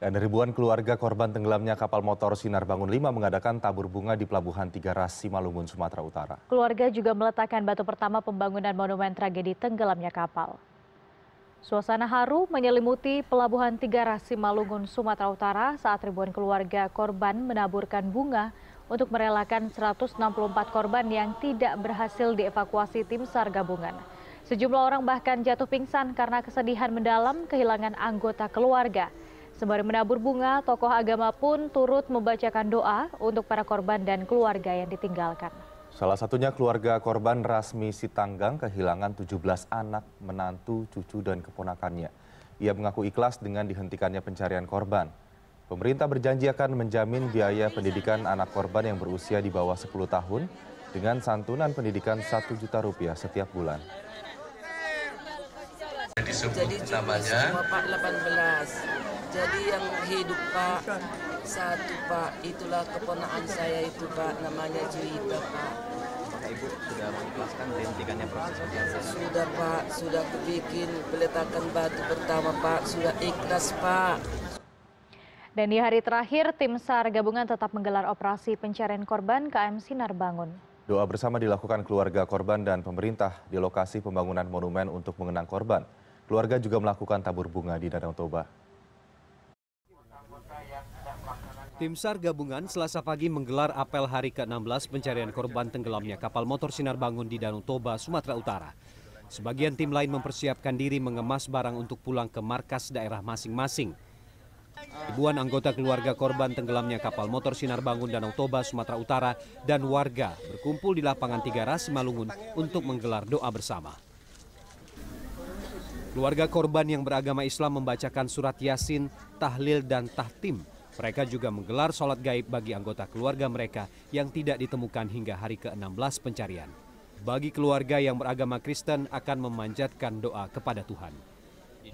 Dan ribuan keluarga korban tenggelamnya kapal motor Sinar Bangun 5 mengadakan tabur bunga di Pelabuhan Tiga Ras Simalungun, Sumatera Utara. Keluarga juga meletakkan batu pertama pembangunan monumen tragedi tenggelamnya kapal. Suasana haru menyelimuti Pelabuhan Tiga Ras Simalungun, Sumatera Utara saat ribuan keluarga korban menaburkan bunga untuk merelakan 164 korban yang tidak berhasil dievakuasi tim SAR gabungan. Sejumlah orang bahkan jatuh pingsan karena kesedihan mendalam kehilangan anggota keluarga. Sembari menabur bunga, tokoh agama pun turut membacakan doa untuk para korban dan keluarga yang ditinggalkan. Salah satunya keluarga korban Rasmi Sitanggang kehilangan 17 anak, menantu, cucu, dan keponakannya. Ia mengaku ikhlas dengan dihentikannya pencarian korban. Pemerintah berjanji akan menjamin biaya pendidikan anak korban yang berusia di bawah 10 tahun dengan santunan pendidikan 1 juta rupiah setiap bulan Jadi, Jadi, namanya 18 jadi yang hidup Pak, satu Pak, itulah keponakan saya itu Pak, namanya cerita Pak. Apakah Ibu sudah mengikhlaskan dihentikannya proses pencarian? Sudah Pak, sudah kebikin peletakan batu pertama Pak, sudah ikhlas Pak. Dan di hari terakhir, tim SAR gabungan tetap menggelar operasi pencarian korban KM Sinar Bangun. Doa bersama dilakukan keluarga korban dan pemerintah di lokasi pembangunan monumen untuk mengenang korban. Keluarga juga melakukan tabur bunga di Danau Toba. Tim SAR gabungan selasa pagi menggelar apel hari ke-16 pencarian korban tenggelamnya kapal motor Sinar Bangun di Danau Toba, Sumatera Utara. Sebagian tim lain mempersiapkan diri mengemas barang untuk pulang ke markas daerah masing-masing. Ribuan anggota keluarga korban tenggelamnya kapal motor Sinar Bangun Danau Toba, Sumatera Utara dan warga berkumpul di lapangan Tiga Ras Malungun untuk menggelar doa bersama. Keluarga korban yang beragama Islam membacakan surat Yasin, tahlil dan tahtim mereka juga menggelar sholat gaib bagi anggota keluarga mereka yang tidak ditemukan hingga hari ke-16 pencarian. Bagi keluarga yang beragama Kristen akan memanjatkan doa kepada Tuhan.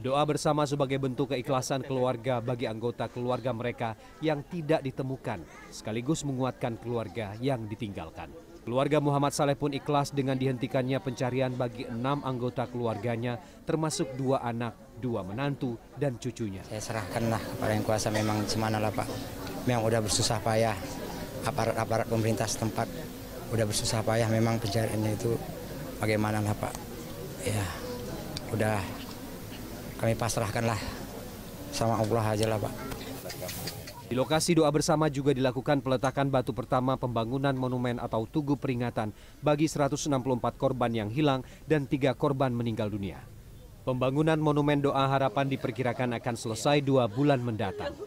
Doa bersama sebagai bentuk keikhlasan keluarga bagi anggota keluarga mereka yang tidak ditemukan, sekaligus menguatkan keluarga yang ditinggalkan. Keluarga Muhammad Saleh pun ikhlas dengan dihentikannya pencarian bagi enam anggota keluarganya, termasuk dua anak, dua menantu, dan cucunya. Saya serahkanlah kepada yang kuasa memang semana lah Pak. Memang udah bersusah payah, aparat-aparat pemerintah setempat udah bersusah payah memang pencariannya itu bagaimana lah Pak. Ya, udah kami pasrahkanlah sama Allah aja lah Pak. Di lokasi doa bersama juga dilakukan peletakan batu pertama pembangunan monumen atau tugu peringatan bagi 164 korban yang hilang dan tiga korban meninggal dunia. Pembangunan monumen doa harapan diperkirakan akan selesai dua bulan mendatang.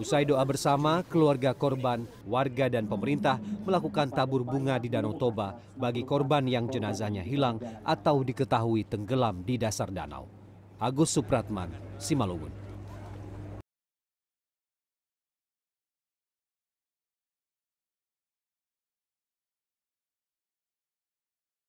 Usai doa bersama, keluarga korban, warga dan pemerintah melakukan tabur bunga di Danau Toba bagi korban yang jenazahnya hilang atau diketahui tenggelam di dasar danau. Agus Supratman, Simalungun.